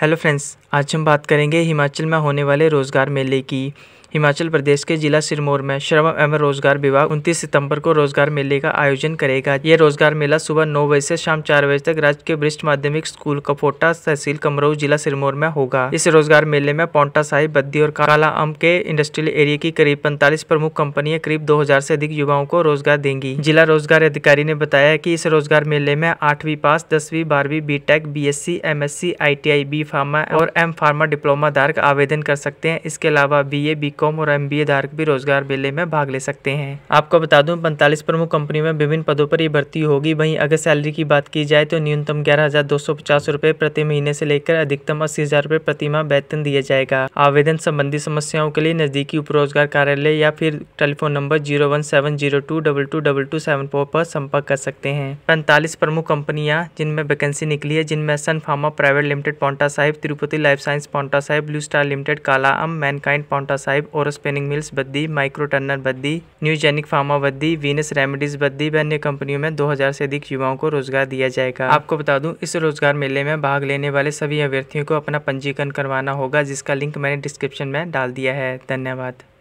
hello friends आज हम बात करेंगे हिमाचल में होने वाले रोज़गार मेले की हिमाचल प्रदेश के जिला सिरमौर में श्रम एवं रोजगार विभाग 29 सितंबर को रोजगार मेले का आयोजन करेगा यह रोजगार मेला सुबह नौ बजे से शाम चार बजे तक राज्य के वरिष्ठ माध्यमिक स्कूल कपोटा तहसील कमरोह जिला सिरमौर में होगा इस रोजगार मेले में पौंटा साहिब बद्दी और काला आम के इंडस्ट्रियल एरिया की करीब पैंतालीस प्रमुख कंपनियां करीब दो से अधिक युवाओं को रोजगार देंगी जिला रोजगार अधिकारी ने बताया की इस रोजगार मेले में आठवीं पास दसवीं बारहवीं B tech B S C M S C I T I B pharma और एम फार्मा डिप्लोमा धारक आवेदन कर सकते हैं इसके अलावा B A B com B com और एमबीए धारक भी रोजगार मेले में भाग ले सकते हैं आपको बता दूं पैंतालीस प्रमुख कंपनियों में विभिन्न पदों पर ये भर्ती होगी वहीं अगर सैलरी की बात की जाए तो न्यूनतम ग्यारह हजार दो सौ पचास प्रति महीने से लेकर अधिकतम अस्सी हजार रूपए प्रतिमा वेतन दिया जाएगा आवेदन संबंधी समस्याओं के लिए नजदीकी उपरोजगार कार्यालय या फिर telephone number zero one seven zero two double two double two seven four पर संपर्क कर सकते हैं पैंतालीस प्रमुख कंपनियां जिनमें वैकेंसी निकली है जिनमें Sun Pharma private limited Paonta Sahib Tirupati life science Paonta Sahib Blue Star limited Kala Amb Mankind Paonta Sahib Lab, Oros Baddi Micro Turner Baddi Newgenic Pharma Baddi Venus Remedies Baddi व अन्य कंपनियों में 2000 से अधिक युवाओं को रोजगार दिया जाएगा आपको बता दूं इस रोजगार मेले में भाग लेने वाले सभी अभ्यर्थियों को अपना पंजीकरण करवाना होगा जिसका लिंक मैंने डिस्क्रिप्शन में डाल दिया है धन्यवाद